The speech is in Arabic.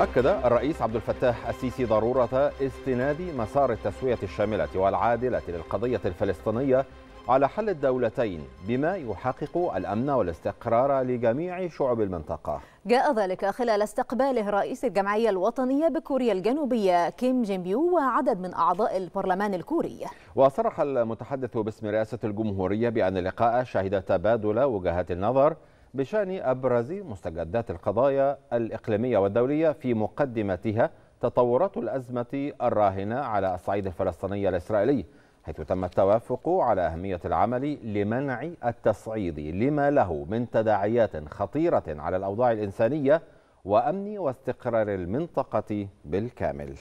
أكد الرئيس عبد الفتاح السيسي ضرورة استناد مسار التسوية الشاملة والعادلة للقضية الفلسطينية على حل الدولتين بما يحقق الأمن والاستقرار لجميع شعوب المنطقة جاء ذلك خلال استقباله رئيس الجمعية الوطنية بكوريا الجنوبية كيم جيمبيو وعدد من أعضاء البرلمان الكوري وصرح المتحدث باسم رئاسة الجمهورية بأن اللقاء شهد تبادل وجهات النظر بشان أبرز مستجدات القضايا الإقليمية والدولية في مقدمتها تطورات الأزمة الراهنة على الصعيد الفلسطيني الإسرائيلي حيث تم التوافق على أهمية العمل لمنع التصعيد لما له من تداعيات خطيرة على الأوضاع الإنسانية وأمن واستقرار المنطقة بالكامل